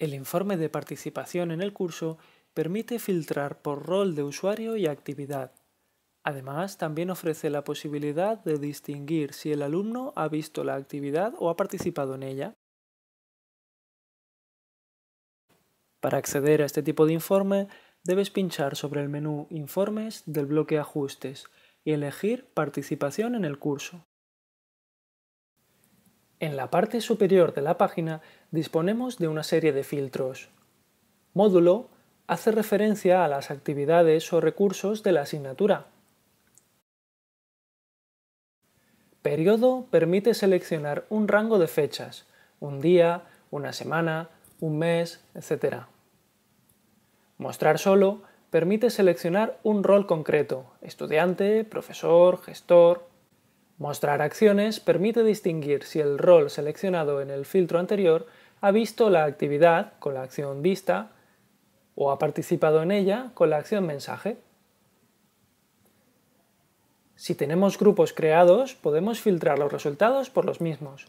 El informe de participación en el curso permite filtrar por rol de usuario y actividad. Además, también ofrece la posibilidad de distinguir si el alumno ha visto la actividad o ha participado en ella. Para acceder a este tipo de informe, debes pinchar sobre el menú Informes del bloque Ajustes y elegir Participación en el curso. En la parte superior de la página disponemos de una serie de filtros. Módulo hace referencia a las actividades o recursos de la asignatura. Periodo permite seleccionar un rango de fechas, un día, una semana, un mes, etc. Mostrar solo permite seleccionar un rol concreto, estudiante, profesor, gestor, Mostrar acciones permite distinguir si el rol seleccionado en el filtro anterior ha visto la actividad con la acción vista o ha participado en ella con la acción mensaje. Si tenemos grupos creados, podemos filtrar los resultados por los mismos.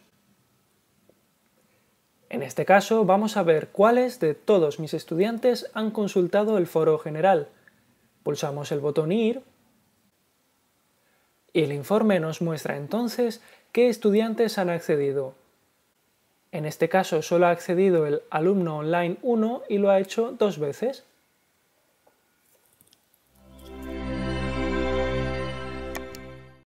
En este caso, vamos a ver cuáles de todos mis estudiantes han consultado el foro general. Pulsamos el botón IR y El informe nos muestra entonces qué estudiantes han accedido. En este caso solo ha accedido el alumno online 1 y lo ha hecho dos veces.